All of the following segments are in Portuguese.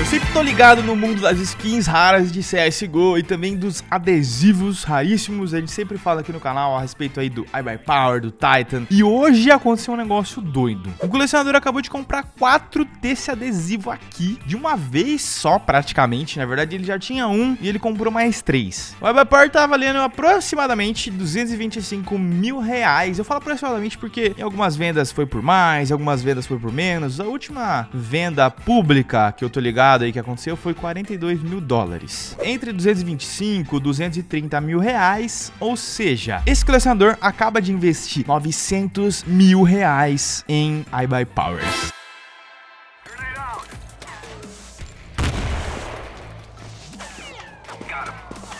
Eu sempre tô ligado no mundo das skins raras de CSGO e também dos adesivos raríssimos. A gente sempre fala aqui no canal a respeito aí do I Power, do Titan. E hoje aconteceu um negócio doido. O colecionador acabou de comprar quatro desse adesivo aqui, de uma vez só praticamente. Na verdade, ele já tinha um e ele comprou mais três. O I Power tá valendo aproximadamente 225 mil reais. Eu falo aproximadamente porque em algumas vendas foi por mais, em algumas vendas foi por menos. A última venda pública que eu tô ligado parada aí que aconteceu foi 42 mil dólares. Entre 225 e 230 mil reais, ou seja, esse colecionador acaba de investir 900 mil reais em iBuy Powers. Got him.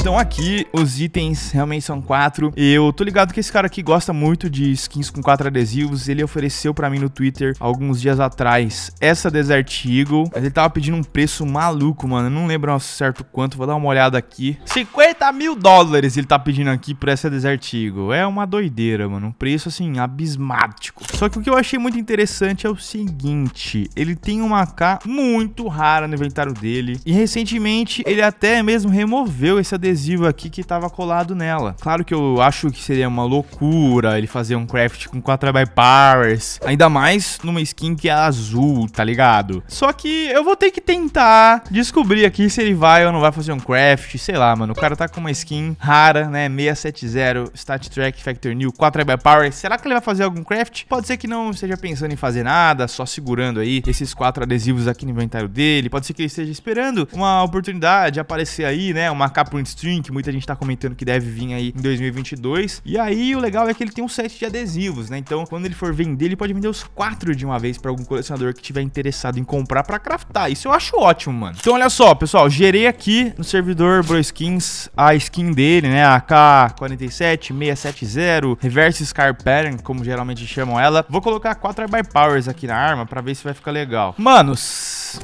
Então aqui os itens realmente são quatro. Eu tô ligado que esse cara aqui gosta muito de skins com quatro adesivos. Ele ofereceu pra mim no Twitter alguns dias atrás essa Desert Eagle. Mas ele tava pedindo um preço maluco, mano. Eu não lembro ao certo quanto. Vou dar uma olhada aqui. 50 mil dólares ele tá pedindo aqui por essa Desert Eagle. É uma doideira, mano. Um preço, assim, abismático. Só que o que eu achei muito interessante é o seguinte. Ele tem uma AK muito rara no inventário dele. E recentemente ele até mesmo removeu esse adesivo adesivo aqui que tava colado nela. Claro que eu acho que seria uma loucura ele fazer um craft com 4 by powers, ainda mais numa skin que é azul, tá ligado? Só que eu vou ter que tentar descobrir aqui se ele vai ou não vai fazer um craft, sei lá, mano. O cara tá com uma skin rara, né? 670, Stat Track, Factor New, 4 by powers. Será que ele vai fazer algum craft? Pode ser que não esteja pensando em fazer nada, só segurando aí esses quatro adesivos aqui no inventário dele. Pode ser que ele esteja esperando uma oportunidade aparecer aí, né? Uma capa Stream, que muita gente tá comentando que deve vir aí em 2022. E aí o legal é que ele tem um set de adesivos, né? Então, quando ele for vender, ele pode vender os quatro de uma vez para algum colecionador que tiver interessado em comprar para craftar. Isso eu acho ótimo, mano. Então, olha só, pessoal, gerei aqui no servidor BroSkins a skin dele, né? A K47 670 Reverse Scar Pattern, como geralmente chamam ela. Vou colocar quatro by powers aqui na arma para ver se vai ficar legal. Manos,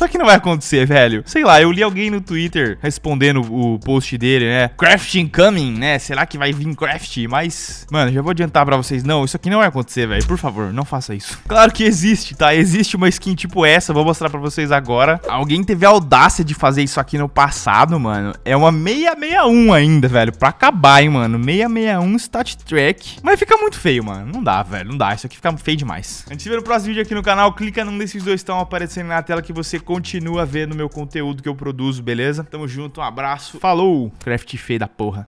só que não vai acontecer, velho. Sei lá, eu li alguém no Twitter respondendo o post dele, né? Crafting coming, né? Será que vai vir craft? Mas, mano, já vou adiantar pra vocês. Não, isso aqui não vai acontecer, velho. Por favor, não faça isso. Claro que existe, tá? Existe uma skin tipo essa. Vou mostrar pra vocês agora. Alguém teve a audácia de fazer isso aqui no passado, mano. É uma 661 ainda, velho. Pra acabar, hein, mano. 661 Stat Track. Mas fica muito feio, mano. Não dá, velho. Não dá. Isso aqui fica feio demais. A gente se vê no próximo vídeo aqui no canal. Clica num desses dois que estão aparecendo na tela que você continua vendo meu conteúdo que eu produzo, beleza? Tamo junto, um abraço. Falou, craft feio da porra.